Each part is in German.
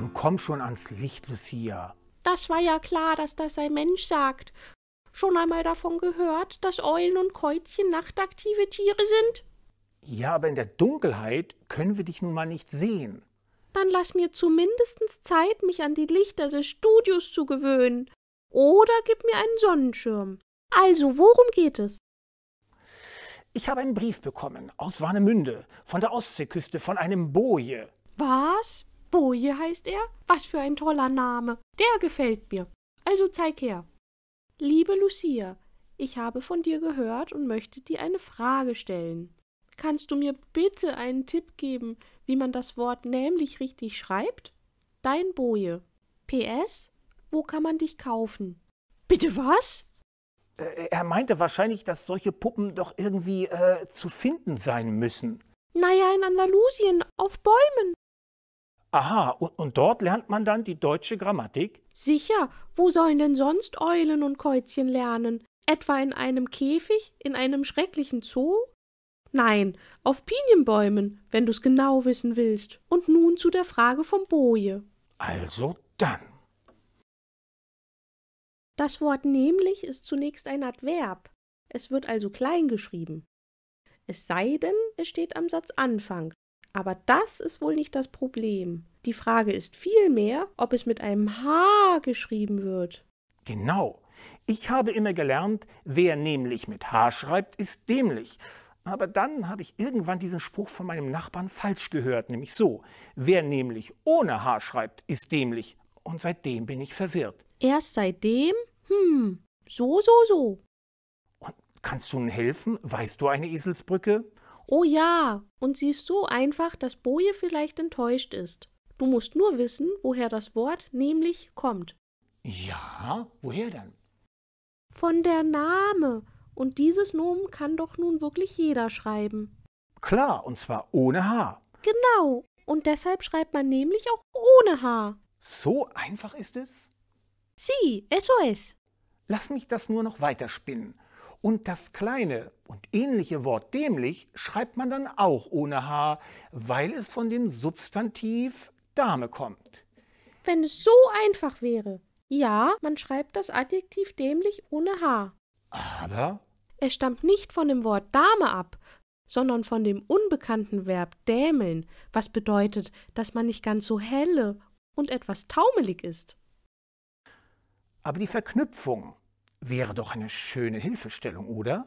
Nun komm schon ans Licht, Lucia. Das war ja klar, dass das ein Mensch sagt. Schon einmal davon gehört, dass Eulen und Käuzchen nachtaktive Tiere sind? Ja, aber in der Dunkelheit können wir dich nun mal nicht sehen. Dann lass mir zumindest Zeit, mich an die Lichter des Studios zu gewöhnen. Oder gib mir einen Sonnenschirm. Also, worum geht es? Ich habe einen Brief bekommen aus Warnemünde, von der Ostseeküste, von einem Boje. Was? Boje heißt er? Was für ein toller Name. Der gefällt mir. Also zeig her. Liebe Lucia, ich habe von dir gehört und möchte dir eine Frage stellen. Kannst du mir bitte einen Tipp geben, wie man das Wort nämlich richtig schreibt? Dein Boje. PS, wo kann man dich kaufen? Bitte was? Äh, er meinte wahrscheinlich, dass solche Puppen doch irgendwie äh, zu finden sein müssen. Naja, in Andalusien, auf Bäumen. Aha, und, und, dort lernt man dann die deutsche Grammatik? Sicher, wo sollen denn sonst Eulen und Käuzchen lernen? Etwa in einem Käfig, in einem schrecklichen Zoo? Nein, auf Pinienbäumen, wenn du's genau wissen willst. Und nun zu der Frage vom Boje. Also dann. Das Wort nämlich ist zunächst ein Adverb. Es wird also klein geschrieben. Es sei denn, es steht am Satzanfang, aber das ist wohl nicht das Problem. Die Frage ist vielmehr, ob es mit einem H geschrieben wird. Genau. Ich habe immer gelernt, wer nämlich mit H schreibt, ist dämlich. Aber dann habe ich irgendwann diesen Spruch von meinem Nachbarn falsch gehört, nämlich so. Wer nämlich ohne H schreibt, ist dämlich. Und seitdem bin ich verwirrt. Erst seitdem? Hm, so, so, so. Und kannst du nun helfen? Weißt du eine Eselsbrücke? Oh ja, und sie ist so einfach, dass Boje vielleicht enttäuscht ist. Du musst nur wissen, woher das Wort nämlich kommt. Ja, woher dann? Von der Name. Und dieses Nomen kann doch nun wirklich jeder schreiben. Klar, und zwar ohne H. Genau, und deshalb schreibt man nämlich auch ohne H. So einfach ist es? Sie, SOS. Lass mich das nur noch weiterspinnen. Und das kleine und ähnliche Wort dämlich schreibt man dann auch ohne H, weil es von dem Substantiv Dame kommt. Wenn es so einfach wäre. Ja, man schreibt das Adjektiv dämlich ohne H. Aber? Es stammt nicht von dem Wort Dame ab, sondern von dem unbekannten Verb dämeln, was bedeutet, dass man nicht ganz so helle und etwas taumelig ist. Aber die Verknüpfung Wäre doch eine schöne Hilfestellung, oder?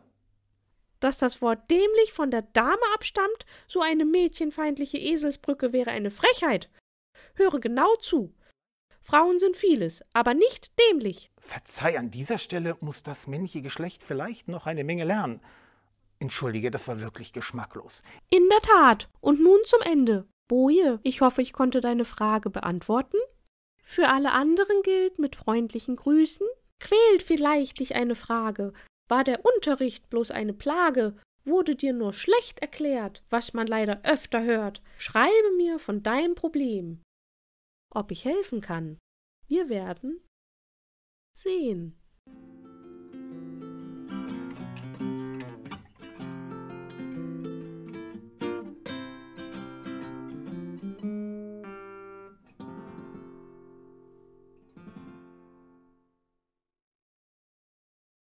Dass das Wort dämlich von der Dame abstammt, so eine mädchenfeindliche Eselsbrücke wäre eine Frechheit. Höre genau zu. Frauen sind vieles, aber nicht dämlich. Verzeih, an dieser Stelle muss das männliche Geschlecht vielleicht noch eine Menge lernen. Entschuldige, das war wirklich geschmacklos. In der Tat. Und nun zum Ende. Boje, ich hoffe, ich konnte deine Frage beantworten. Für alle anderen gilt mit freundlichen Grüßen Quält vielleicht dich eine Frage, war der Unterricht bloß eine Plage, wurde dir nur schlecht erklärt, was man leider öfter hört. Schreibe mir von deinem Problem. Ob ich helfen kann, wir werden sehen.